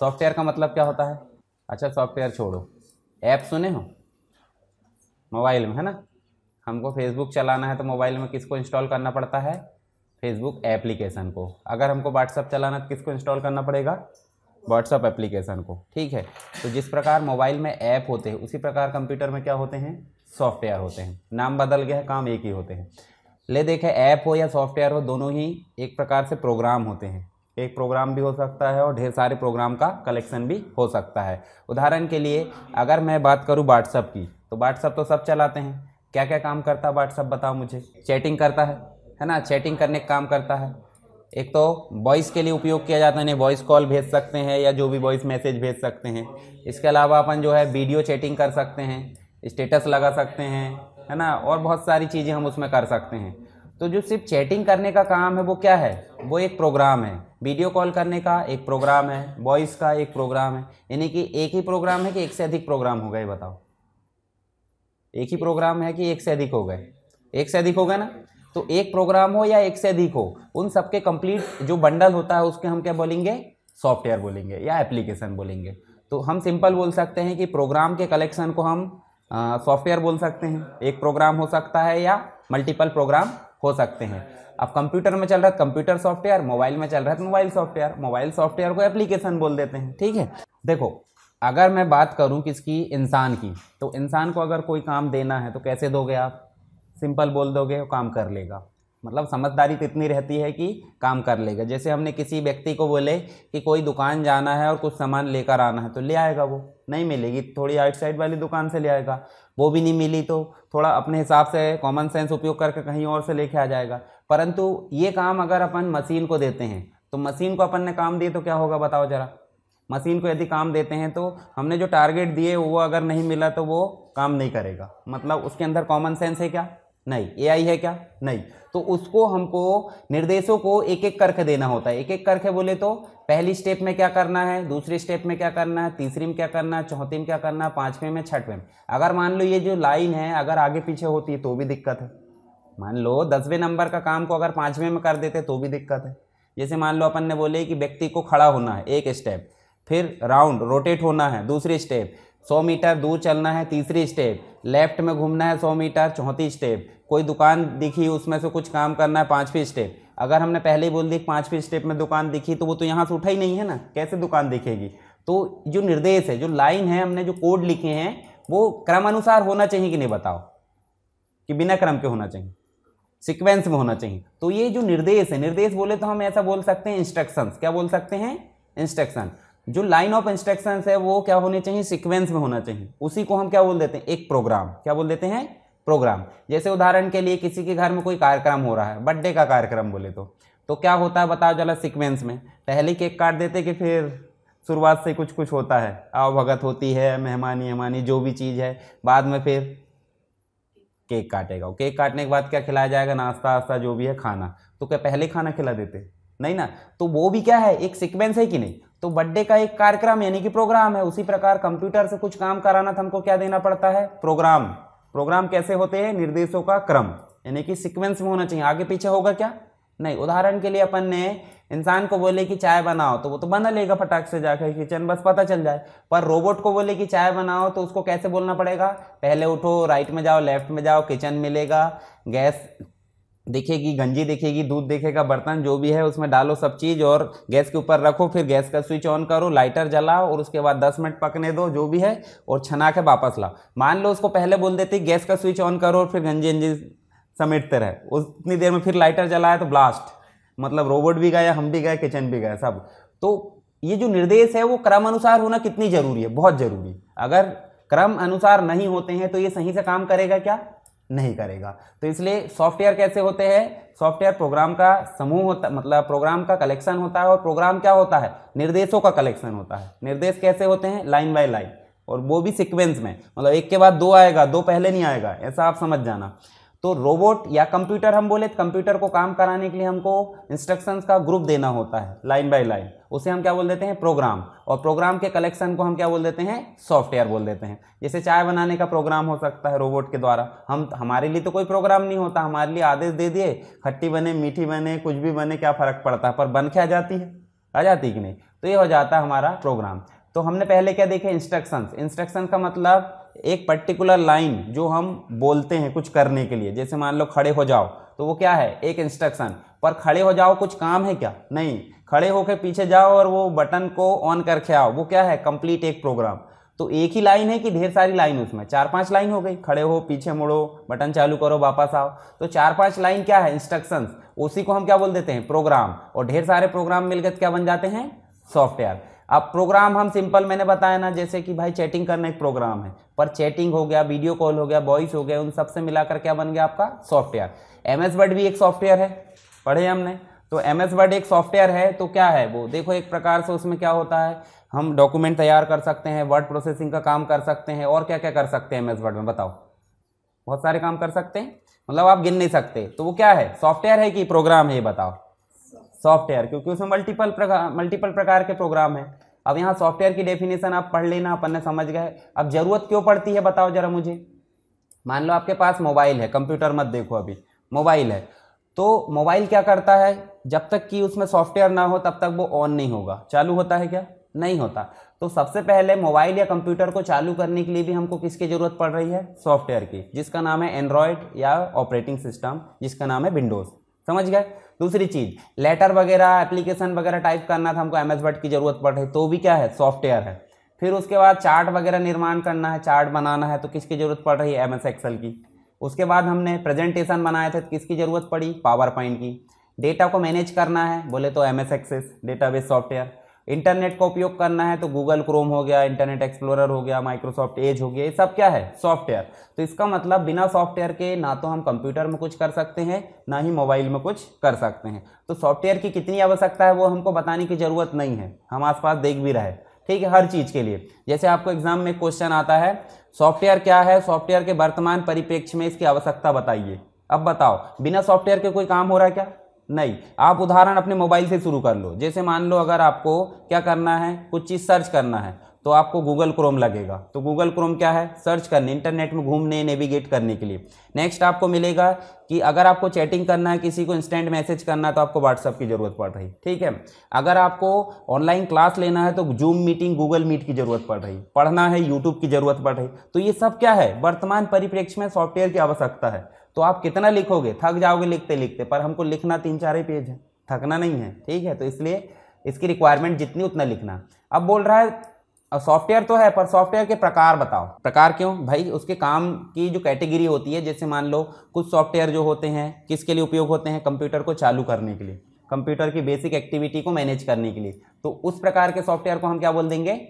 software का मतलब क्या होता है अच्छा सॉफ्टवेयर छोड़ो ऐप सुने हो मोबाइल में है ना हमको फेसबुक चलाना है तो मोबाइल में किसको इंस्टॉल करना पड़ता है फेसबुक एप्लीकेशन को अगर हमको व्हाट्सअप चलाना है तो किसको इंस्टॉल करना पड़ेगा व्हाट्सअप एप्लीकेशन को ठीक है तो जिस प्रकार मोबाइल में ऐप होते हैं उसी प्रकार कंप्यूटर में क्या होते हैं सॉफ्टवेयर होते हैं नाम बदल गया है काम एक ही होते हैं ले देखें ऐप हो या सॉफ्टवेयर हो दोनों ही एक प्रकार से प्रोग्राम होते हैं एक प्रोग्राम भी हो सकता है और ढेर सारे प्रोग्राम का कलेक्शन भी हो सकता है उदाहरण के लिए अगर मैं बात करूँ व्हाट्सअप की तो व्हाट्सअप तो सब चलाते हैं क्या क्या काम करता है व्हाट्सअप बताओ मुझे चैटिंग करता है है ना चैटिंग करने का काम करता है एक तो वॉइस के लिए उपयोग किया जाता है वॉइस कॉल भेज सकते हैं या जो भी वॉइस मैसेज भेज सकते हैं इसके अलावा अपन जो है वीडियो चैटिंग कर सकते हैं स्टेटस लगा सकते हैं है ना और बहुत सारी चीज़ें हम उसमें कर सकते हैं तो जो सिर्फ चैटिंग करने का काम है वो क्या है वो एक प्रोग्राम है वीडियो कॉल करने का एक प्रोग्राम है वॉइस का एक प्रोग्राम है यानी कि एक ही प्रोग्राम है कि एक से अधिक प्रोग्राम हो गए बताओ एक ही प्रोग्राम है कि एक से अधिक हो गए एक से अधिक हो गए ना तो एक प्रोग्राम हो या एक से अधिक हो उन सबके कंप्लीट जो बंडल होता है उसके हम क्या बोलेंगे सॉफ्टवेयर बोलेंगे या एप्लीकेशन बोलेंगे तो हम सिंपल बोल सकते हैं कि प्रोग्राम के कलेक्शन को हम सॉफ्टवेयर बोल सकते हैं एक प्रोग्राम हो सकता है या मल्टीपल प्रोग्राम हो सकते हैं अब कंप्यूटर में चल रहा है कंप्यूटर सॉफ्टवेयर मोबाइल में चल रहा है मोबाइल सॉफ्टवेयर मोबाइल सॉफ्टवेयर को एप्लीकेशन बोल देते हैं ठीक है देखो अगर मैं बात करूं किसकी इंसान की तो इंसान को अगर कोई काम देना है तो कैसे दोगे आप सिंपल बोल दोगे वो काम कर लेगा मतलब समझदारी तो इतनी रहती है कि काम कर लेगा जैसे हमने किसी व्यक्ति को बोले कि कोई दुकान जाना है और कुछ सामान लेकर आना है तो ले आएगा वो नहीं मिलेगी थोड़ी आउटसाइड वाली दुकान से ले आएगा वो भी नहीं मिली तो थोड़ा अपने हिसाब से कॉमन सेंस उपयोग करके कहीं और से लेके आ जाएगा परंतु ये काम अगर अपन मशीन को देते हैं तो मशीन को अपन ने काम दिए तो क्या होगा बताओ ज़रा मशीन को यदि काम देते हैं तो हमने जो टारगेट दिए वो अगर नहीं मिला तो वो काम नहीं करेगा मतलब उसके अंदर कॉमन सेंस है क्या नहीं एआई है क्या नहीं तो उसको हमको निर्देशों को एक एक करके देना होता है एक एक करके बोले तो पहली स्टेप में क्या करना है दूसरी स्टेप में क्या करना है तीसरी में क्या करना है चौथी में क्या करना है पाँचवें में छठवें में अगर मान लो ये जो लाइन है अगर आगे पीछे होती है तो भी दिक्कत है मान लो दसवें नंबर का काम को अगर पाँचवें में कर देते तो भी दिक्कत है जैसे मान लो अपन ने बोले कि व्यक्ति को खड़ा होना है एक स्टेप फिर राउंड रोटेट होना है दूसरी स्टेप सौ मीटर दूर चलना है तीसरी स्टेप लेफ्ट में घूमना है सौ मीटर चौथी स्टेप कोई दुकान दिखी उसमें से कुछ काम करना है पाँचवें स्टेप अगर हमने पहले ही बोल दिया पाँचवें स्टेप में दुकान दिखी तो वो तो यहाँ से उठा ही नहीं है ना कैसे दुकान दिखेगी तो जो निर्देश है जो लाइन है हमने जो कोड लिखे हैं वो क्रम अनुसार होना चाहिए कि नहीं बताओ कि बिना क्रम के होना चाहिए सिक्वेंस में होना चाहिए तो ये जो निर्देश है निर्देश बोले तो हम ऐसा बोल सकते हैं इंस्ट्रक्शंस क्या बोल सकते हैं इंस्ट्रक्शन जो लाइन ऑफ इंस्ट्रक्शंस है वो क्या होने चाहिए सिक्वेंस में होना चाहिए उसी को हम क्या बोल देते हैं एक प्रोग्राम क्या बोल देते हैं प्रोग्राम जैसे उदाहरण के लिए किसी के घर में कोई कार्यक्रम हो रहा है बर्थडे का कार्यक्रम बोले तो तो क्या होता है बताओ जला सीक्वेंस में पहले केक काट देते कि फिर शुरुआत से कुछ कुछ होता है आव भगत होती है मेहमानी वेहमानी जो भी चीज़ है बाद में फिर केक काटेगा केक काटने के बाद क्या खिलाया जाएगा नाश्ता वास्ता जो भी है खाना तो क्या पहले खाना खिला देते नहीं ना तो वो भी क्या है एक सिक्वेंस है कि नहीं तो बर्थडे का एक कार्यक्रम यानी कि प्रोग्राम है उसी प्रकार कंप्यूटर से कुछ काम कराना तो हमको क्या देना पड़ता है प्रोग्राम प्रोग्राम कैसे होते हैं निर्देशों का क्रम यानी कि सिक्वेंस में होना चाहिए आगे पीछे होगा क्या नहीं उदाहरण के लिए अपन ने इंसान को बोले कि चाय बनाओ तो वो तो बना लेगा फटाक से जाकर किचन बस पता चल जाए पर रोबोट को बोले कि चाय बनाओ तो उसको कैसे बोलना पड़ेगा पहले उठो राइट में जाओ लेफ्ट में जाओ किचन मिलेगा गैस देखेगी गंजी देखेगी दूध देखेगा बर्तन जो भी है उसमें डालो सब चीज़ और गैस के ऊपर रखो फिर गैस का स्विच ऑन करो लाइटर जलाओ और उसके बाद 10 मिनट पकने दो जो भी है और छना के वापस लाओ मान लो उसको पहले बोल देते गैस का स्विच ऑन करो और फिर गंजी गंजी समेटते रहे उतनी देर में फिर लाइटर जलाया तो ब्लास्ट मतलब रोबोट भी गए हम भी गए किचन भी गए सब तो ये जो निर्देश है वो क्रम अनुसार होना कितनी जरूरी है बहुत जरूरी अगर क्रम अनुसार नहीं होते हैं तो ये सही से काम करेगा क्या नहीं करेगा तो इसलिए सॉफ्टवेयर कैसे होते हैं सॉफ्टवेयर प्रोग्राम का समूह होता मतलब प्रोग्राम का कलेक्शन होता है और प्रोग्राम क्या होता है निर्देशों का कलेक्शन होता है निर्देश कैसे होते हैं लाइन बाय लाइन और वो भी सिक्वेंस में मतलब एक के बाद दो आएगा दो पहले नहीं आएगा ऐसा आप समझ जाना तो रोबोट या कंप्यूटर हम बोले कंप्यूटर तो को काम कराने के लिए हमको इंस्ट्रक्शंस का ग्रुप देना होता है लाइन बाय लाइन उसे हम क्या बोल देते हैं प्रोग्राम और प्रोग्राम के कलेक्शन को हम क्या बोल देते हैं सॉफ्टवेयर बोल देते हैं जैसे चाय बनाने का प्रोग्राम हो सकता है रोबोट के द्वारा हम हमारे लिए तो कोई प्रोग्राम नहीं होता हमारे लिए आदेश दे दिए खट्टी बने मीठी बने कुछ भी बने क्या फ़र्क पड़ता है पर बन के आ जाती है आ जाती कि नहीं तो ये हो जाता है हमारा प्रोग्राम तो हमने पहले क्या देखे इंस्ट्रक्शंस इंस्ट्रक्शन का मतलब एक पर्टिकुलर लाइन जो हम बोलते हैं कुछ करने के लिए जैसे मान लो खड़े हो जाओ तो वो क्या है एक इंस्ट्रक्शन पर खड़े हो जाओ कुछ काम है क्या नहीं खड़े होकर पीछे जाओ और वो बटन को ऑन करके आओ वो क्या है कंप्लीट एक प्रोग्राम तो एक ही लाइन है कि ढेर सारी लाइन उसमें चार पांच लाइन हो गई खड़े हो पीछे मुड़ो बटन चालू करो वापस आओ तो चार पांच लाइन क्या है इंस्ट्रक्शंस उसी को हम क्या बोल देते हैं प्रोग्राम और ढेर सारे प्रोग्राम मिलकर क्या बन जाते हैं सॉफ्टवेयर अब प्रोग्राम हम सिंपल मैंने बताया ना जैसे कि भाई चैटिंग करना एक प्रोग्राम है पर चैटिंग हो गया वीडियो कॉल हो गया वॉइस हो गया उन सब से मिलाकर क्या बन गया आपका सॉफ्टवेयर एम एस वर्ड भी एक सॉफ्टवेयर है पढ़े हमने तो एम एस वर्ड एक सॉफ्टवेयर है तो क्या है वो देखो एक प्रकार से उसमें क्या होता है हम डॉक्यूमेंट तैयार कर सकते हैं वर्ड प्रोसेसिंग का काम कर सकते हैं और क्या क्या कर सकते हैं एम एस वर्ड में बताओ बहुत सारे काम कर सकते हैं मतलब आप गिन नहीं सकते तो वो क्या है सॉफ्टवेयर है कि प्रोग्राम है ये बताओ सॉफ्टवेयर क्योंकि उसमें मल्टीपल प्रकार मल्टीपल प्रकार के प्रोग्राम है अब यहाँ सॉफ्टवेयर की डेफिनेशन आप पढ़ लेना अपन ने समझ गए अब ज़रूरत क्यों पड़ती है बताओ जरा मुझे मान लो आपके पास मोबाइल है कंप्यूटर मत देखो अभी मोबाइल है तो मोबाइल क्या करता है जब तक कि उसमें सॉफ्टवेयर ना हो तब तक वो ऑन नहीं होगा चालू होता है क्या नहीं होता तो सबसे पहले मोबाइल या कंप्यूटर को चालू करने के लिए भी हमको किसकी ज़रूरत पड़ रही है सॉफ्टवेयर की जिसका नाम है एंड्रॉयड या ऑपरेटिंग सिस्टम जिसका नाम है विंडोज़ समझ गए दूसरी चीज़ लेटर वगैरह एप्लीकेशन वगैरह टाइप करना था हमको एम एस वर्ड की ज़रूरत पड़ रही तो भी क्या है सॉफ्टवेयर है फिर उसके बाद चार्ट वगैरह निर्माण करना है चार्ट बनाना है तो किसकी ज़रूरत पड़ रही है एम एस की उसके बाद हमने प्रेजेंटेशन बनाए थे तो किसकी ज़रूरत पड़ी पावर पॉइंट की डेटा को मैनेज करना है बोले तो M S Access database software internet का उपयोग करना है तो गूगल क्रोम हो गया इंटरनेट एक्सप्लोरर हो गया माइक्रोसॉफ्ट एज हो गया ये सब क्या है सॉफ्टवेयर तो इसका मतलब बिना सॉफ्टवेयर के ना तो हम कंप्यूटर में कुछ कर सकते हैं ना ही मोबाइल में कुछ कर सकते हैं तो सॉफ्टवेयर की कितनी आवश्यकता है वो हमको बताने की ज़रूरत नहीं है हम आसपास देख भी रहे ठीक है हर चीज़ के लिए जैसे आपको एग्जाम में क्वेश्चन आता है सॉफ्टवेयर क्या है सॉफ्टवेयर के वर्तमान परिप्रेक्ष्य में इसकी आवश्यकता बताइए अब बताओ बिना सॉफ्टवेयर के कोई काम हो रहा है क्या नहीं आप उदाहरण अपने मोबाइल से शुरू कर लो जैसे मान लो अगर आपको क्या करना है कुछ चीज़ सर्च करना है तो आपको गूगल क्रोम लगेगा तो गूगल क्रोम क्या है सर्च करने इंटरनेट में घूमने नेविगेट करने के लिए नेक्स्ट आपको मिलेगा कि अगर आपको चैटिंग करना है किसी को इंस्टेंट मैसेज करना है तो आपको व्हाट्सअप की ज़रूरत पड़ रही ठीक है अगर आपको ऑनलाइन क्लास लेना है तो जूम मीटिंग गूगल मीट की ज़रूरत पड़ रही पढ़ना है यूट्यूब की ज़रूरत पड़ रही तो ये सब क्या है वर्तमान परिप्रेक्ष्य में सॉफ्टवेयर की आवश्यकता है तो आप कितना लिखोगे थक जाओगे लिखते लिखते पर हमको लिखना तीन चार ही पेज है थकना नहीं है ठीक है तो इसलिए इसकी रिक्वायरमेंट जितनी उतना लिखना अब बोल रहा है सॉफ्टवेयर तो है पर सॉफ्टवेयर के प्रकार बताओ प्रकार क्यों भाई उसके काम की जो कैटेगरी होती है जैसे मान लो कुछ सॉफ्टवेयर जो होते हैं किसके लिए उपयोग होते हैं कंप्यूटर को चालू करने के लिए कंप्यूटर की बेसिक एक्टिविटी को मैनेज करने के लिए तो उस प्रकार के सॉफ्टवेयर को हम क्या बोल देंगे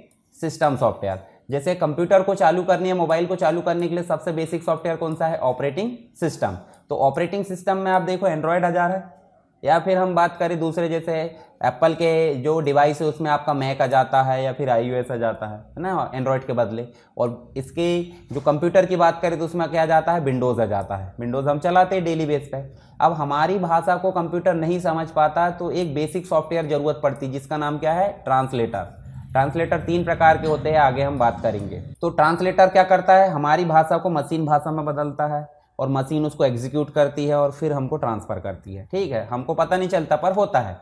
सिस्टम सॉफ्टवेयर जैसे कंप्यूटर को चालू करनी है मोबाइल को चालू करने के लिए सबसे बेसिक सॉफ्टवेयर कौन सा है ऑपरेटिंग सिस्टम तो ऑपरेटिंग सिस्टम में आप देखो एंड्रॉयड हज़ार है या फिर हम बात करें दूसरे जैसे एप्पल के जो डिवाइस है उसमें आपका मैक आ जाता है या फिर आई आ जाता है है ना एंड्रॉयड के बदले और इसके जो कंप्यूटर की बात करें तो उसमें क्या जाता है विंडोज़ आ जाता है विंडोज़ हम चलाते हैं डेली बेस पे अब हमारी भाषा को कंप्यूटर नहीं समझ पाता तो एक बेसिक सॉफ्टवेयर ज़रूरत पड़ती जिसका नाम क्या है ट्रांसलेटर ट्रांसलेटर तीन प्रकार के होते हैं आगे हम बात करेंगे तो ट्रांसलेटर क्या करता है हमारी भाषा को मशीन भाषा में बदलता है और मशीन उसको एग्जीक्यूट करती है और फिर हमको ट्रांसफ़र करती है ठीक है हमको पता नहीं चलता पर होता है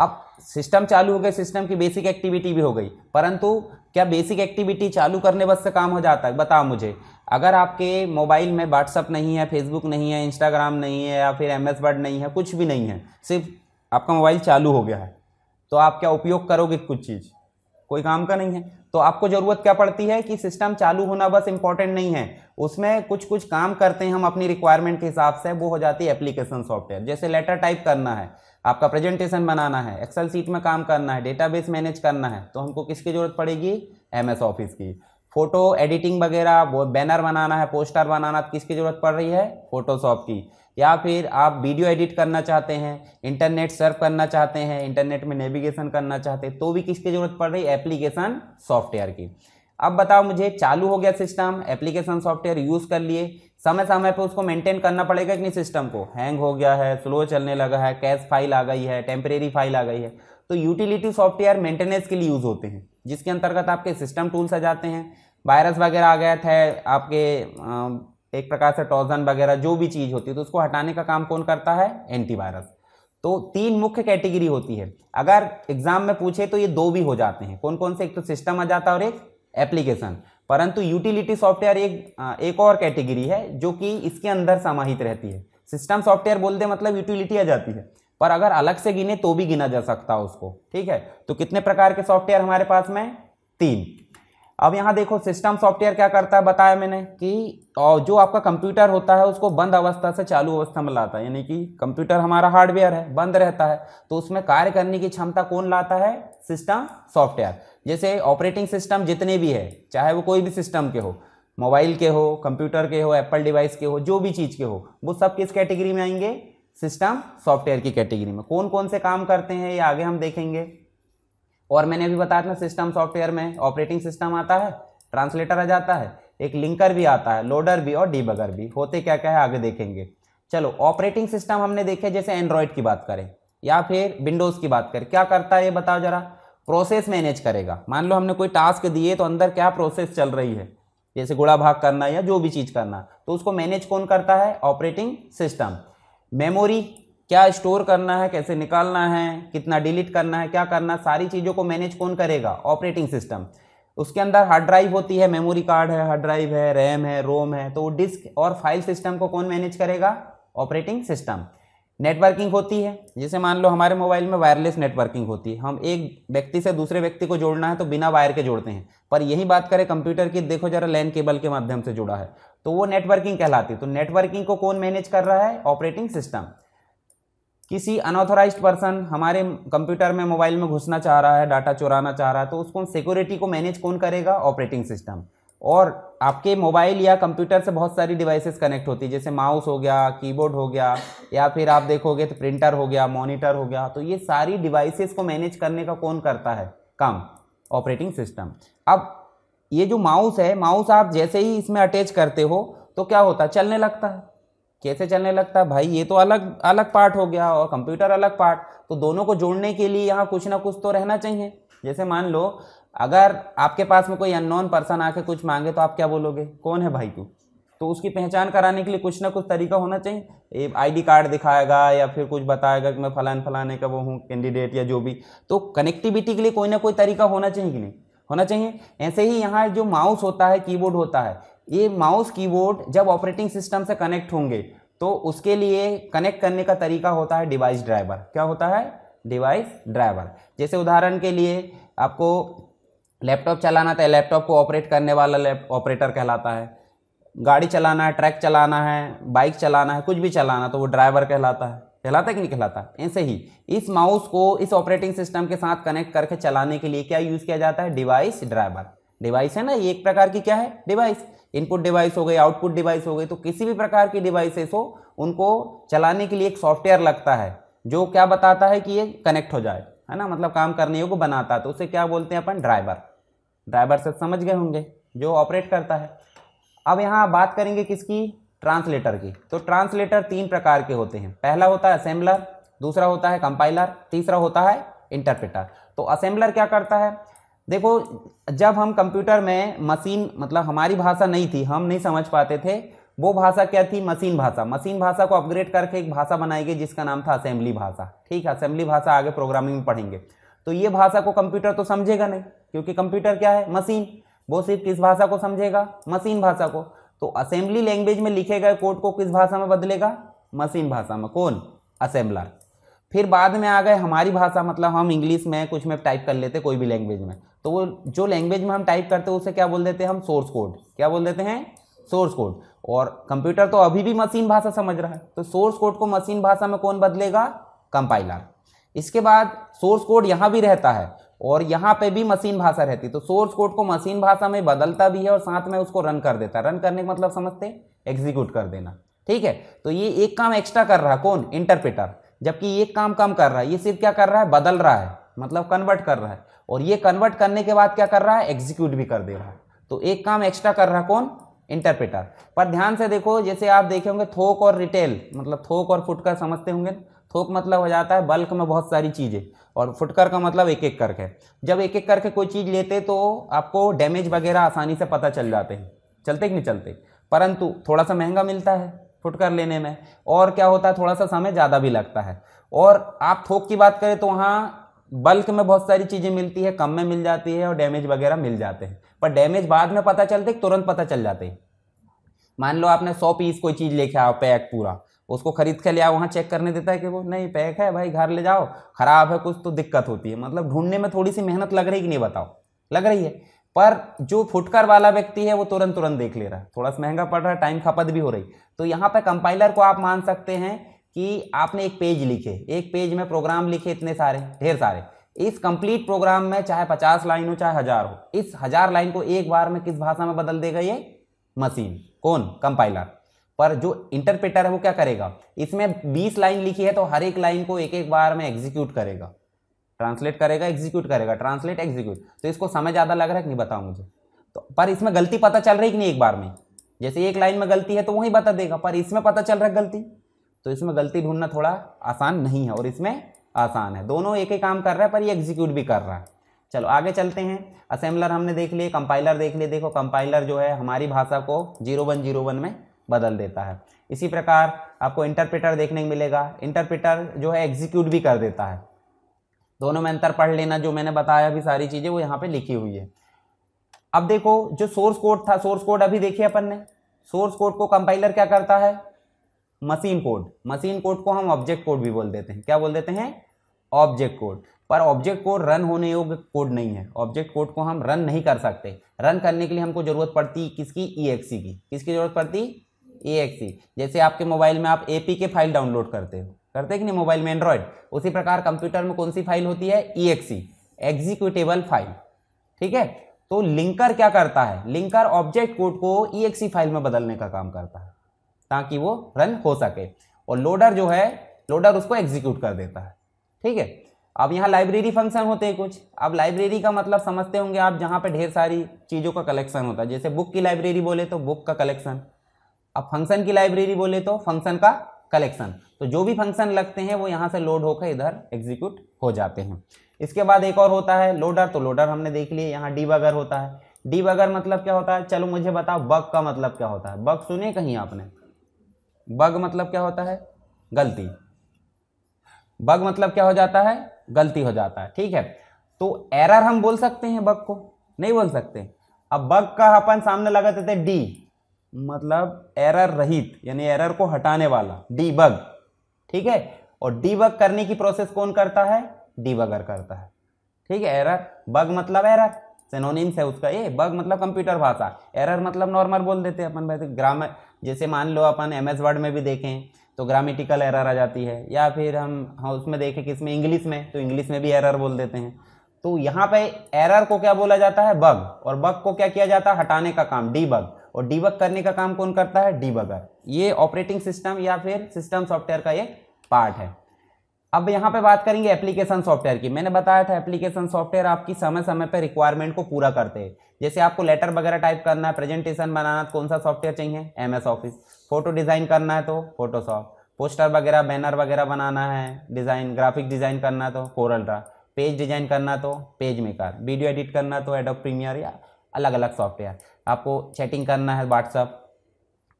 अब सिस्टम चालू हो गए सिस्टम की बेसिक एक्टिविटी भी हो गई परंतु क्या बेसिक एक्टिविटी चालू करने बस से काम हो जाता है बताओ मुझे अगर आपके मोबाइल में व्हाट्सअप नहीं है फेसबुक नहीं है इंस्टाग्राम नहीं है या फिर एम एस वर्ड नहीं है कुछ भी नहीं है सिर्फ आपका मोबाइल चालू हो गया है तो आप क्या उपयोग करोगे कुछ चीज़ कोई काम का नहीं है तो आपको ज़रूरत क्या पड़ती है कि सिस्टम चालू होना बस इंपॉर्टेंट नहीं है उसमें कुछ कुछ काम करते हैं हम अपनी रिक्वायरमेंट के हिसाब से वो हो जाती है एप्लीकेशन सॉफ्टवेयर जैसे लेटर टाइप करना है आपका प्रेजेंटेशन बनाना है एक्सेल सीट में काम करना है डेटाबेस मैनेज करना है तो हमको किसकी ज़रूरत पड़ेगी एमएस ऑफिस की फोटो एडिटिंग वगैरह बैनर बनाना है पोस्टर बनाना तो किसकी ज़रूरत पड़ रही है फोटोशॉप की या फिर आप वीडियो एडिट करना चाहते हैं इंटरनेट सर्व करना चाहते हैं इंटरनेट में नेविगेशन करना चाहते हैं तो भी किसकी ज़रूरत पड़ रही है एप्लीकेशन सॉफ्टवेयर की अब बताओ मुझे चालू हो गया सिस्टम एप्लीकेशन सॉफ्टवेयर यूज़ कर लिए समय समय पर उसको मेंटेन करना पड़ेगा कि सिस्टम को हैंग हो गया है स्लो चलने लगा है कैश फाइल आ गई है टेम्परेरी फाइल आ गई है तो यूटिलिटी सॉफ्टवेयर मेंटेनेंस के लिए यूज़ होते हैं जिसके अंतर्गत आपके सिस्टम टूल्स आ जाते हैं वायरस वगैरह आ गया था आपके एक प्रकार से टॉजन वगैरह जो भी चीज़ होती है तो उसको हटाने का काम कौन करता है एंटीवायरस तो तीन मुख्य कैटेगरी होती है अगर एग्जाम में पूछे तो ये दो भी हो जाते हैं कौन कौन से एक तो सिस्टम आ जाता है और एक एप्लीकेशन परंतु यूटिलिटी सॉफ्टवेयर एक एक और कैटेगरी है जो कि इसके अंदर समाहित रहती है सिस्टम सॉफ्टवेयर बोल दे मतलब यूटिलिटी आ जाती है पर अगर अलग से गिने तो भी गिना जा सकता है उसको ठीक है तो कितने प्रकार के सॉफ्टवेयर हमारे पास में तीन अब यहाँ देखो सिस्टम सॉफ्टवेयर क्या करता है बताया मैंने कि जो आपका कंप्यूटर होता है उसको बंद अवस्था से चालू अवस्था में लाता है यानी कि कंप्यूटर हमारा हार्डवेयर है बंद रहता है तो उसमें कार्य करने की क्षमता कौन लाता है सिस्टम सॉफ्टवेयर जैसे ऑपरेटिंग सिस्टम जितने भी है चाहे वो कोई भी सिस्टम के हो मोबाइल के हो कंप्यूटर के हो एप्पल डिवाइस के हो जो भी चीज़ के हो वो सब किस कैटेगरी में आएंगे सिस्टम सॉफ्टवेयर की कैटेगरी में कौन कौन से काम करते हैं ये आगे हम देखेंगे और मैंने अभी बताया था सिस्टम सॉफ्टवेयर में ऑपरेटिंग सिस्टम आता है ट्रांसलेटर आ जाता है एक लिंकर भी आता है लोडर भी और डीबगर भी होते क्या क्या है आगे देखेंगे चलो ऑपरेटिंग सिस्टम हमने देखे जैसे एंड्रॉयड की बात करें या फिर विंडोज़ की बात करें क्या करता है ये बताओ जरा प्रोसेस मैनेज करेगा मान लो हमने कोई टास्क दिए तो अंदर क्या प्रोसेस चल रही है जैसे गुड़ा भाग करना या जो भी चीज़ करना तो उसको मैनेज कौन करता है ऑपरेटिंग सिस्टम मेमोरी क्या स्टोर करना है कैसे निकालना है कितना डिलीट करना है क्या करना है सारी चीज़ों को मैनेज कौन करेगा ऑपरेटिंग सिस्टम उसके अंदर हार्ड ड्राइव होती है मेमोरी कार्ड है हार्ड ड्राइव है रैम है रोम है तो डिस्क और फाइल सिस्टम को कौन मैनेज करेगा ऑपरेटिंग सिस्टम नेटवर्किंग होती है जैसे मान लो हमारे मोबाइल में वायरलेस नेटवर्किंग होती है हम एक व्यक्ति से दूसरे व्यक्ति को जोड़ना है तो बिना वायर के जोड़ते हैं पर यही बात करें कंप्यूटर की देखो जरा लैन केबल के माध्यम से जुड़ा है तो वो नेटवर्किंग कहलाती है तो नेटवर्किंग को कौन मैनेज कर रहा है ऑपरेटिंग सिस्टम किसी अनऑथोराइज पर्सन हमारे कंप्यूटर में मोबाइल में घुसना चाह रहा है डाटा चुराना चाह रहा है तो उसको सिक्योरिटी को मैनेज कौन करेगा ऑपरेटिंग सिस्टम और आपके मोबाइल या कंप्यूटर से बहुत सारी डिवाइसेस कनेक्ट होती है जैसे माउस हो गया कीबोर्ड हो गया या फिर आप देखोगे तो प्रिंटर हो गया मॉनिटर हो गया तो ये सारी डिवाइसेस को मैनेज करने का कौन करता है काम ऑपरेटिंग सिस्टम अब ये जो माउस है माउस आप जैसे ही इसमें अटैच करते हो तो क्या होता है चलने लगता है कैसे चलने लगता है भाई ये तो अलग अलग पार्ट हो गया और कंप्यूटर अलग पार्ट तो दोनों को जोड़ने के लिए यहाँ कुछ ना कुछ तो रहना चाहिए जैसे मान लो अगर आपके पास में कोई अननोन पर्सन आके कुछ मांगे तो आप क्या बोलोगे कौन है भाई तू तो उसकी पहचान कराने के लिए कुछ ना कुछ तरीका होना चाहिए आईडी कार्ड दिखाएगा या फिर कुछ बताएगा कि मैं फलान फलाने का वो हूँ कैंडिडेट या जो भी तो कनेक्टिविटी के लिए कोई ना कोई तरीका होना चाहिए कि नहीं होना चाहिए ऐसे ही यहाँ जो माउस होता है कीबोर्ड होता है ये माउस कीबोर्ड जब ऑपरेटिंग सिस्टम से कनेक्ट होंगे तो उसके लिए कनेक्ट करने का तरीका होता है डिवाइस ड्राइवर क्या होता है डिवाइस ड्राइवर जैसे उदाहरण के लिए आपको लैपटॉप चलाना था लैपटॉप को ऑपरेट करने वाला ऑपरेटर कहलाता है गाड़ी चलाना है ट्रैक चलाना है बाइक चलाना है कुछ भी चलाना तो वो ड्राइवर कहलाता है कहलाता है कि नहीं कहलाता ऐसे ही इस माउस को इस ऑपरेटिंग सिस्टम के साथ कनेक्ट करके चलाने के लिए क्या यूज़ किया जाता है डिवाइस ड्राइवर डिवाइस है ना ये एक प्रकार की क्या है डिवाइस इनपुट डिवाइस हो गई आउटपुट डिवाइस हो गई तो किसी भी प्रकार की डिवाइसेस हो उनको चलाने के लिए एक सॉफ्टवेयर लगता है जो क्या बताता है कि ये कनेक्ट हो जाए है ना मतलब काम करने योग्य बनाता है तो उसे क्या बोलते हैं अपन ड्राइवर ड्राइवर से समझ गए होंगे जो ऑपरेट करता है अब यहाँ बात करेंगे किसकी ट्रांसलेटर की तो ट्रांसलेटर तीन प्रकार के होते हैं पहला होता है असेंबलर दूसरा होता है कंपाइलर तीसरा होता है इंटरप्रेटर तो असेंबलर क्या करता है देखो जब हम कंप्यूटर में मशीन मतलब हमारी भाषा नहीं थी हम नहीं समझ पाते थे वो भाषा क्या थी मशीन भाषा मशीन भाषा को अपग्रेड करके एक भाषा बनाई गई जिसका नाम था असेंबली भाषा ठीक है असेंबली भाषा आगे प्रोग्रामिंग में पढ़ेंगे तो ये भाषा को कंप्यूटर तो समझेगा नहीं क्योंकि कंप्यूटर क्या है मशीन वो सिर्फ किस भाषा को समझेगा मशीन भाषा को तो असेंबली लैंग्वेज में लिखे गए कोड को किस भाषा में बदलेगा मशीन भाषा में कौन असेंबलर फिर बाद में आ गए हमारी भाषा मतलब हम इंग्लिश में कुछ में टाइप कर लेते कोई भी लैंग्वेज में तो वो जो लैंग्वेज में हम टाइप करते हैं उसे क्या बोल देते हैं हम सोर्स कोड क्या बोल देते हैं सोर्स कोड और कंप्यूटर तो अभी भी मशीन भाषा समझ रहा है तो सोर्स कोड को मशीन भाषा में कौन बदलेगा कंपाइलर इसके बाद सोर्स कोड यहाँ भी रहता है और यहाँ पे भी मशीन भाषा रहती है तो सोर्स कोड को मशीन भाषा में बदलता भी है और साथ में उसको रन कर देता है रन करने का मतलब समझते एग्जीक्यूट कर देना ठीक है तो ये एक काम एक्स्ट्रा कर रहा कौन इंटरप्रेटर जबकि एक काम कम कर रहा है ये सिर्फ क्या कर रहा है बदल रहा है मतलब कन्वर्ट कर रहा है और ये कन्वर्ट करने के बाद क्या कर रहा है एग्जीक्यूट भी कर दे रहा है तो एक काम एक्स्ट्रा कर रहा है कौन इंटरप्रेटर पर ध्यान से देखो जैसे आप देखे होंगे थोक और रिटेल मतलब थोक और फुटकर समझते होंगे थोक मतलब हो जाता है बल्क में बहुत सारी चीज़ें और फुटकर का मतलब एक एक करके जब एक एक करके कोई चीज़ लेते तो आपको डैमेज वगैरह आसानी से पता चल जाते हैं चलते कि नहीं चलते परंतु थोड़ा सा महंगा मिलता है फुटकर लेने में और क्या होता है थोड़ा सा समय ज़्यादा भी लगता है और आप थोक की बात करें तो वहाँ बल्क में बहुत सारी चीज़ें मिलती है कम में मिल जाती है और डैमेज वगैरह मिल जाते हैं पर डैमेज बाद में पता चलते तुरंत पता चल जाते हैं मान लो आपने सौ पीस कोई चीज़ लेके आओ पैक पूरा उसको खरीद के ले वहाँ चेक करने देता है कि वो नहीं पैक है भाई घर ले जाओ ख़राब है कुछ तो दिक्कत होती है मतलब ढूंढने में थोड़ी सी मेहनत लग रही कि नहीं बताओ लग रही है पर जो फुटकर वाला व्यक्ति है वो तुरंत तुरंत देख ले रहा है थोड़ा सा महंगा पड़ रहा है टाइम खपत भी हो रही तो यहाँ पर कंपाइलर को आप मान सकते हैं कि आपने एक पेज लिखे एक पेज में प्रोग्राम लिखे इतने सारे ढेर सारे इस कंप्लीट प्रोग्राम में चाहे पचास लाइन हो चाहे हजार हो इस हजार लाइन को एक बार में किस भाषा में बदल देगा ये मशीन कौन कंपाइलर पर जो इंटरप्रेटर है वो क्या करेगा इसमें बीस लाइन लिखी है तो हर एक लाइन को एक एक बार में एग्जीक्यूट करेगा ट्रांसलेट करेगा एग्जीक्यूट करेगा ट्रांसलेट एग्जीक्यूट तो इसको समय ज़्यादा लग रहा है कि नहीं बताओ मुझे तो पर इसमें गलती पता चल रही कि नहीं एक बार में जैसे एक लाइन में गलती है तो वहीं बता देगा पर इसमें पता चल रहा है गलती तो इसमें गलती ढूंढना थोड़ा आसान नहीं है और इसमें आसान है दोनों एक ही काम कर रहा है पर ये एग्जीक्यूट भी कर रहा है चलो आगे चलते हैं असेंबलर हमने देख लिए कंपाइलर देख लिए देखो कंपाइलर जो है हमारी भाषा को जीरो वन जीरो वन में बदल देता है इसी प्रकार आपको इंटरप्रेटर देखने को मिलेगा इंटरप्रेटर जो है एग्जीक्यूट भी कर देता है दोनों में अंतर पढ़ लेना जो मैंने बताया अभी सारी चीज़ें वो यहाँ पे लिखी हुई है अब देखो जो सोर्स कोड था सोर्स कोड अभी देखिए अपन ने सोर्स कोड को कंपाइलर क्या करता है मशीन कोड मशीन कोड को हम ऑब्जेक्ट कोड भी बोल देते हैं क्या बोल देते हैं ऑब्जेक्ट कोड पर ऑब्जेक्ट कोड रन होने योग्य कोड नहीं है ऑब्जेक्ट कोड को हम रन नहीं कर सकते रन करने के लिए हमको जरूरत पड़ती किसकी ई की किसकी जरूरत पड़ती ई जैसे आपके मोबाइल में आप ए के फाइल डाउनलोड करते हो करते कि नहीं मोबाइल में एंड्रॉयड उसी प्रकार कंप्यूटर में कौन सी फाइल होती है ई एग्जीक्यूटेबल फाइल ठीक है तो लिंकर क्या करता है लिंकर ऑब्जेक्ट कोड को ई फाइल में बदलने का काम करता है ताकि वो रन हो सके और लोडर जो है लोडर उसको एग्जीक्यूट कर देता है ठीक है अब यहाँ लाइब्रेरी फंक्शन होते हैं कुछ अब लाइब्रेरी का मतलब समझते होंगे आप जहाँ पे ढेर सारी चीज़ों का कलेक्शन होता है जैसे बुक की लाइब्रेरी बोले तो बुक का कलेक्शन अब फंक्शन की लाइब्रेरी बोले तो फंक्शन का कलेक्शन तो जो भी फंक्शन लगते हैं वो यहाँ से लोड होकर इधर एग्जीक्यूट हो जाते हैं इसके बाद एक और होता है लोडर तो लोडर हमने देख लिए यहाँ डी बगर होता है डी बगर मतलब क्या होता है चलो मुझे बताओ बग का मतलब क्या होता है बग सुने कहीं आपने बग मतलब क्या होता है गलती बग मतलब क्या हो जाता है गलती हो जाता है ठीक है तो एरर हम बोल सकते हैं बग को नहीं बोल सकते अब बग का अपन सामने लगाते थे डी मतलब एरर रहित यानी एरर को हटाने वाला डी बग ठीक है और डीबग करने की प्रोसेस कौन करता है डीबगर करता है ठीक है एरर बग मतलब एरर सेनोनिम्स है उसका ये बग मतलब कंप्यूटर भाषा एरर मतलब नॉर्मल बोल देते हैं अपन वैसे ग्रामर जैसे मान लो अपन एम एस वर्ड में भी देखें तो ग्रामेटिकल एरर आ जाती है या फिर हम हाँ उसमें देखें कि इसमें इंग्लिश में तो इंग्लिश में भी एरर बोल देते हैं तो यहाँ पे एरर को क्या बोला जाता है बग और बग को क्या किया जाता है हटाने का काम डी बग और डीबक करने का काम कौन करता है डीबगर ये ऑपरेटिंग सिस्टम या फिर सिस्टम सॉफ्टवेयर का एक पार्ट है अब यहाँ पे बात करेंगे एप्लीकेशन सॉफ्टवेयर की मैंने बताया था एप्लीकेशन सॉफ्टवेयर आपकी समय समय पर रिक्वायरमेंट को पूरा करते हैं जैसे आपको लेटर वगैरह टाइप करना है प्रेजेंटेशन बनाना तो कौन सा सॉफ्टवेयर चाहिए M S Office photo design करना है तो फोटोशॉप पोस्टर वगैरह बैनर वगैरह बनाना है डिज़ाइन ग्राफिक डिज़ाइन करना तो कोरल ड्रा पेज डिज़ाइन करना तो पेज मेकर वीडियो एडिट करना तो एडोप प्रीमियर या अलग अलग सॉफ्टवेयर आपको चैटिंग करना है व्हाट्सअप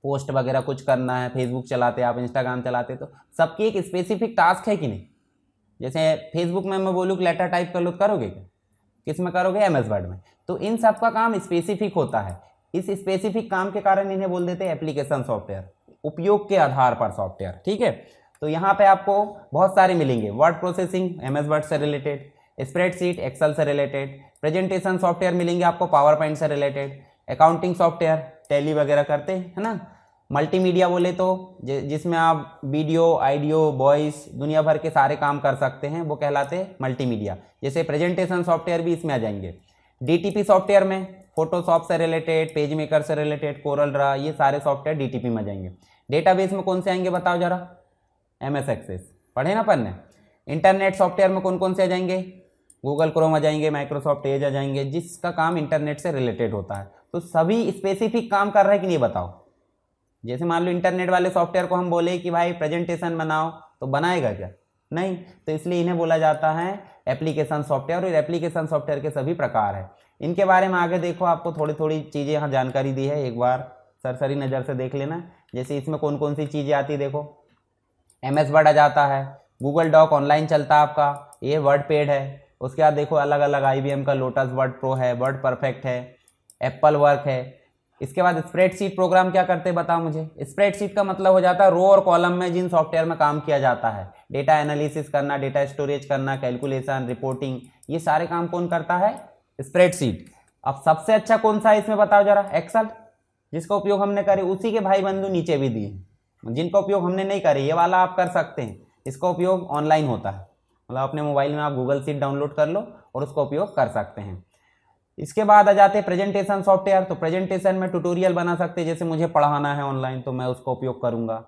पोस्ट वगैरह कुछ करना है फेसबुक चलाते आप इंस्टाग्राम चलाते तो सबकी एक स्पेसिफिक टास्क है कि नहीं जैसे फेसबुक में मैं बोलूँ कि लेटर टाइप कर लो तो करोगे क्या किस में करोगे एम एस वर्ड में तो इन सब का काम स्पेसिफिक होता है इस स्पेसिफिक काम के कारण इन्हें बोल देते हैं एप्लीकेशन सॉफ्टवेयर उपयोग के आधार पर सॉफ्टवेयर ठीक है तो यहाँ पे आपको बहुत सारे मिलेंगे word processing M S Word से रिलेटेड स्प्रेडशीट एक्सेल से रिलेटेड प्रेजेंटेशन सॉफ्टवेयर मिलेंगे आपको पावर पॉइंट से रिलेटेड अकाउंटिंग सॉफ्टवेयर टैली वगैरह करते है ना मल्टीमीडिया बोले तो जिसमें आप वीडियो आइडियो वॉइस दुनिया भर के सारे काम कर सकते हैं वो कहलाते हैं मल्टीमीडिया जैसे प्रेजेंटेशन सॉफ्टवेयर भी इसमें आ जाएंगे डीटीपी सॉफ्टवेयर में फोटोशॉप से रिलेटेड पेज मेकर से रिलेटेड कोरल रहा ये सारे सॉफ्टवेयर डीटीपी में आ जाएंगे डेटाबेस में कौन से आएंगे बताओ जरा एम एस एक्सेस पढ़े ना पढ़ने इंटरनेट सॉफ्टवेयर में कौन कौन से आ जाएंगे गूगल क्रोम आ जाएंगे माइक्रोसॉफ्ट एज आ जाएंगे जिसका काम इंटरनेट से रिलेटेड होता है तो सभी स्पेसिफिक काम कर रहे कि नहीं बताओ जैसे मान लो इंटरनेट वाले सॉफ्टवेयर को हम बोले कि भाई प्रेजेंटेशन बनाओ तो बनाएगा क्या नहीं तो इसलिए इन्हें बोला जाता है एप्लीकेशन सॉफ्टवेयर और एप्लीकेशन सॉफ्टवेयर के सभी प्रकार है इनके बारे में आगे देखो आपको थोड़ी थोड़ी चीज़ें यहाँ जानकारी दी है एक बार सरसरी नज़र से देख लेना जैसे इसमें कौन कौन सी चीज़ें आती देखो एम एस वर्ड आ जाता है गूगल डॉक ऑनलाइन चलता है आपका ये वर्ड पेड है उसके बाद देखो अलग अलग आई एम का लोटस वर्ड प्रो है वर्ड परफेक्ट है एप्पल वर्क है इसके बाद स्प्रेडशीट प्रोग्राम क्या करते हैं बताओ मुझे स्प्रेडशीट का मतलब हो जाता है रो और कॉलम में जिन सॉफ्टवेयर में काम किया जाता है डेटा एनालिसिस करना डेटा स्टोरेज करना कैलकुलेशन रिपोर्टिंग ये सारे काम कौन करता है स्प्रेडशीट अब सबसे अच्छा कौन सा है इसमें बताओ जरा एक्सल जिसका उपयोग हमने करे उसी के भाई बंधु नीचे भी दिए जिनका उपयोग हमने नहीं करे ये वाला आप कर सकते हैं इसका उपयोग ऑनलाइन होता है मतलब अपने मोबाइल में आप गूगल सीट डाउनलोड कर लो और उसका उपयोग कर सकते हैं इसके बाद आ जाते हैं प्रेजेंटेशन सॉफ्टवेयर तो प्रेजेंटेशन में ट्यूटोरियल बना सकते हैं जैसे मुझे पढ़ाना है ऑनलाइन तो मैं उसका उपयोग करूँगा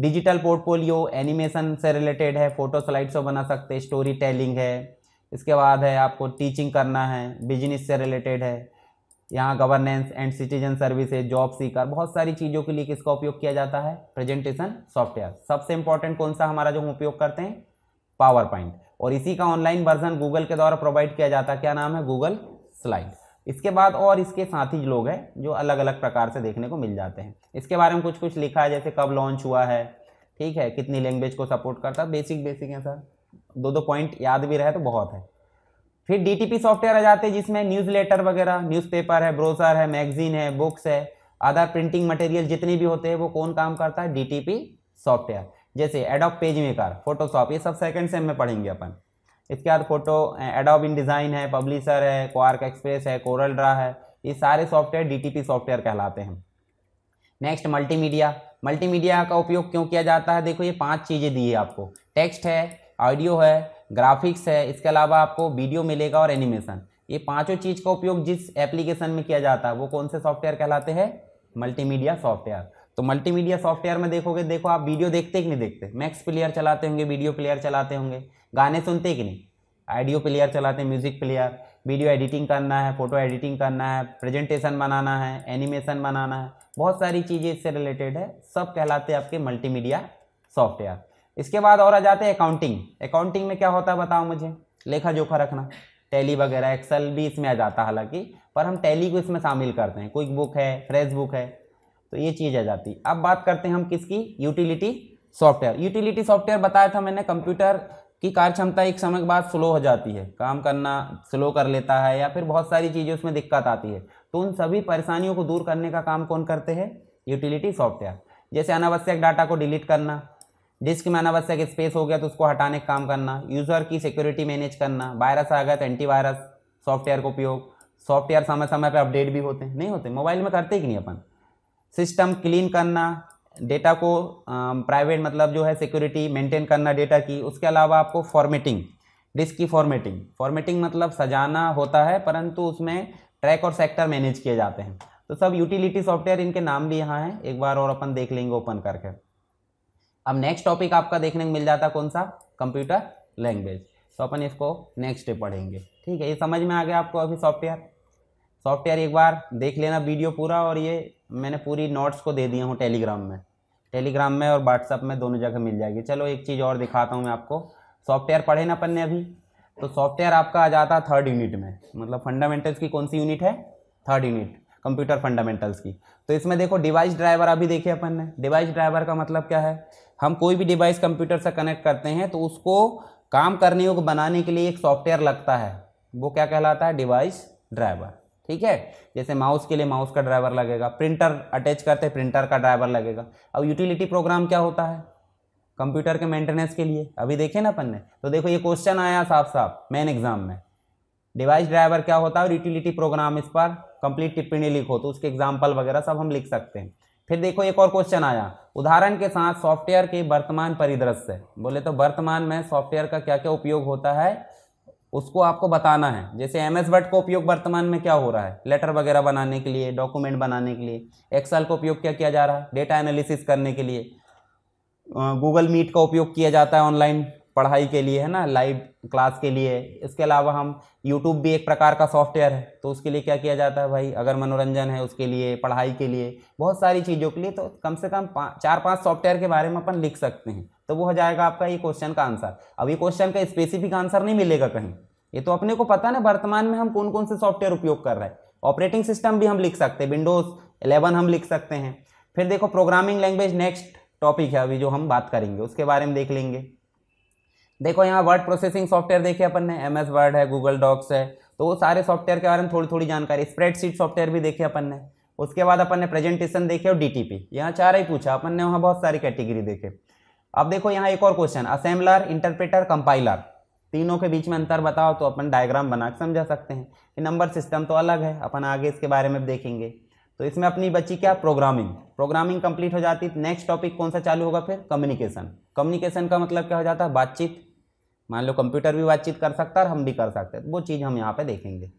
डिजिटल पोर्टफोलियो एनिमेशन से रिलेटेड है फोटो स्लाइड शो बना सकते हैं स्टोरी टेलिंग है इसके बाद है आपको टीचिंग करना है बिजनेस से रिलेटेड है यहाँ गवर्नेंस एंड सिटीजन सर्विस है जॉब सीकर बहुत सारी चीज़ों के लिए किसका उपयोग किया जाता है प्रेजेंटेशन सॉफ्टवेयर सबसे इंपॉर्टेंट कौन सा हमारा जो हम उपयोग करते हैं पावर पॉइंट और इसी का ऑनलाइन वर्जन गूगल के द्वारा प्रोवाइड किया जाता है क्या नाम है गूगल स्लाइड इसके बाद और इसके साथ ही लोग हैं जो अलग अलग प्रकार से देखने को मिल जाते हैं इसके बारे में कुछ कुछ लिखा है जैसे कब लॉन्च हुआ है ठीक है कितनी लैंग्वेज को सपोर्ट करता है बेसिक बेसिक है सर दो दो पॉइंट याद भी रहे तो बहुत है फिर डी सॉफ्टवेयर आ जाते हैं जिसमें न्यूज़ लेटर वगैरह न्यूज़पेपर है ब्रोसर है मैगजीन है बुक्स है आधार प्रिंटिंग मटेरियल जितने भी होते हैं वो कौन काम करता है डी सॉफ्टवेयर जैसे एडॉप पेज मेकर फोटोशॉप ये सब सेकंड सेम में पढ़ेंगे अपन इसके बाद फोटो एडोब इन डिज़ाइन है पब्लिशर है क्वार्क एक्सप्रेस है कोरल ड्रा है ये सारे सॉफ्टवेयर डीटीपी सॉफ्टवेयर कहलाते हैं नेक्स्ट मल्टीमीडिया मल्टीमीडिया का उपयोग क्यों किया जाता है देखो ये पांच चीज़ें दी है आपको टेक्स्ट है ऑडियो है ग्राफिक्स है इसके अलावा आपको वीडियो मिलेगा और एनिमेशन ये पांचों चीज़ का उपयोग जिस एप्लीकेशन में किया जाता है वो कौन से सॉफ्टवेयर कहलाते हैं मल्टीमीडिया सॉफ्टवेयर तो मल्टीमीडिया सॉफ्टवेयर में देखोगे देखो आप वीडियो देखते कि नहीं देखते मैक्स प्लेयर चलाते होंगे वीडियो प्लेयर चलाते होंगे गाने सुनते कि नहीं ऑडियो प्लेयर चलाते हैं म्यूज़िक प्लेयर वीडियो एडिटिंग करना है फ़ोटो एडिटिंग करना है प्रेजेंटेशन बनाना है एनिमेशन बनाना है बहुत सारी चीज़ें इससे रिलेटेड है सब कहलाते हैं आपके मल्टीमीडिया सॉफ्टवेयर इसके बाद और आ जाते हैं अकाउंटिंग अकाउंटिंग में क्या होता है बताओ मुझे लेखा जोखा रखना टैली वगैरह एक्सेल भी इसमें आ जाता है हालांकि पर हम टैली को इसमें शामिल करते हैं क्विक बुक है फ्रेश बुक है तो ये चीज़ आ जाती अब बात करते हैं हम किसकी यूटिलिटी सॉफ्टवेयर यूटिलिटी सॉफ्टवेयर बताया था मैंने कंप्यूटर की कार्य क्षमता एक समय के बाद स्लो हो जाती है काम करना स्लो कर लेता है या फिर बहुत सारी चीज़ें उसमें दिक्कत आती है तो उन सभी परेशानियों को दूर करने का काम कौन करते हैं यूटिलिटी सॉफ्टवेयर जैसे अनावश्यक डाटा को डिलीट करना डिस्क में अनावश्यक स्पेस हो गया तो उसको हटाने का काम करना यूज़र की सिक्योरिटी मैनेज करना वायरस आ गया तो एंटीवायरस सॉफ्टवेयर का उपयोग सॉफ्टवेयर समय समय पर अपडेट भी होते हैं नहीं होते मोबाइल में करते ही नहीं अपन सिस्टम क्लीन करना डेटा को प्राइवेट मतलब जो है सिक्योरिटी मेंटेन करना डेटा की उसके अलावा आपको फॉर्मेटिंग डिस्क की फॉर्मेटिंग फॉर्मेटिंग मतलब सजाना होता है परंतु उसमें ट्रैक और सेक्टर मैनेज किए जाते हैं तो सब यूटिलिटी सॉफ्टवेयर इनके नाम भी यहाँ हैं एक बार और अपन देख लेंगे ओपन करके अब नेक्स्ट टॉपिक आपका देखने को मिल जाता कौन सा कंप्यूटर लैंग्वेज तो अपन इसको नेक्स्ट डे पढ़ेंगे ठीक है ये समझ में आ गया आपको अभी सॉफ्टवेयर सॉफ्टवेयर एक बार देख लेना वीडियो पूरा और ये मैंने पूरी नोट्स को दे दिया हूँ टेलीग्राम में टेलीग्राम में और व्हाट्सअप में दोनों जगह मिल जाएगी चलो एक चीज़ और दिखाता हूँ मैं आपको सॉफ्टवेयर पढ़े ना अपन ने अभी तो सॉफ्टवेयर आपका आ जाता है थर्ड यूनिट में मतलब फंडामेंटल्स की कौन सी यूनिट है थर्ड यूनिट कंप्यूटर फंडामेंटल्स की तो इसमें देखो डिवाइस ड्राइवर अभी देखे अपन ने डिवाइस ड्राइवर का मतलब क्या है हम कोई भी डिवाइस कंप्यूटर से कनेक्ट करते हैं तो उसको काम करने को बनाने के लिए एक सॉफ्टवेयर लगता है वो क्या कहलाता है डिवाइस ड्राइवर ठीक है जैसे माउस के लिए माउस का ड्राइवर लगेगा प्रिंटर अटैच करते प्रिंटर का ड्राइवर लगेगा अब यूटिलिटी प्रोग्राम क्या होता है कंप्यूटर के मेंटेनेंस के लिए अभी देखे ना अपन ने तो देखो ये क्वेश्चन आया साफ साफ मेन एग्जाम में डिवाइस ड्राइवर क्या होता है और यूटिलिटी प्रोग्राम इस पर कंप्लीट टिप्पणी लिखो तो उसके एग्जाम्पल वगैरह सब हम लिख सकते हैं फिर देखो एक और क्वेश्चन आया उदाहरण के साथ सॉफ्टवेयर के वर्तमान परिदृश्य बोले तो वर्तमान में सॉफ्टवेयर का क्या क्या उपयोग होता है उसको आपको बताना है जैसे एम एस वर्ड का उपयोग वर्तमान में क्या हो रहा है लेटर वगैरह बनाने के लिए डॉक्यूमेंट बनाने के लिए एक्सेल का उपयोग क्या किया जा रहा है डेटा एनालिसिस करने के लिए गूगल मीट का उपयोग किया जाता है ऑनलाइन पढ़ाई के लिए है ना लाइव क्लास के लिए इसके अलावा हम यूट्यूब भी एक प्रकार का सॉफ्टवेयर है तो उसके लिए क्या किया जाता है भाई अगर मनोरंजन है उसके लिए पढ़ाई के लिए बहुत सारी चीज़ों के लिए तो कम से कम पा, चार पांच सॉफ्टवेयर के बारे में अपन लिख सकते हैं तो वो हो जाएगा आपका ये क्वेश्चन का आंसर अब ये क्वेश्चन का स्पेसिफिक आंसर नहीं मिलेगा कहीं ये तो अपने को पता ना वर्तमान में हम कौन कौन से सॉफ्टवेयर उपयोग कर रहे हैं ऑपरेटिंग सिस्टम भी हम लिख सकते हैं विंडोज इलेवन हम लिख सकते हैं फिर देखो प्रोग्रामिंग लैंग्वेज नेक्स्ट टॉपिक है अभी जो हम बात करेंगे उसके बारे में देख लेंगे देखो यहाँ वर्ड प्रोसेसिंग सॉफ्टवेयर देखे अपन ने एम वर्ड है गूगल डॉक्स है तो वो सारे सॉफ्टवेयर के बारे में थोड़ी थोड़ी जानकारी स्प्रेडशीट सॉफ्टवेयर भी देखे अपन ने उसके बाद अपन ने प्रेजेंटेशन देखे और डी टी पी यहाँ चार ही पूछा अपन ने वहाँ बहुत सारी कैटेगरी देखे अब देखो यहाँ एक और क्वेश्चन असेंबलर इंटरप्रेटर कंपाइलर तीनों के बीच में अंतर बताओ तो अपन डायग्राम बना समझा सकते हैं कि नंबर सिस्टम तो अलग है अपन आगे इसके बारे में देखेंगे तो इसमें अपनी बची क्या प्रोग्रामिंग प्रोग्रामिंग कंप्लीट हो जाती है नेक्स्ट टॉपिक कौन सा चालू होगा फिर कम्युनिकेशन कम्युनिकेशन का मतलब क्या हो जाता है बातचीत मान लो कंप्यूटर भी बातचीत कर सकता है और हम भी कर सकते हैं तो वो चीज़ हम यहाँ पे देखेंगे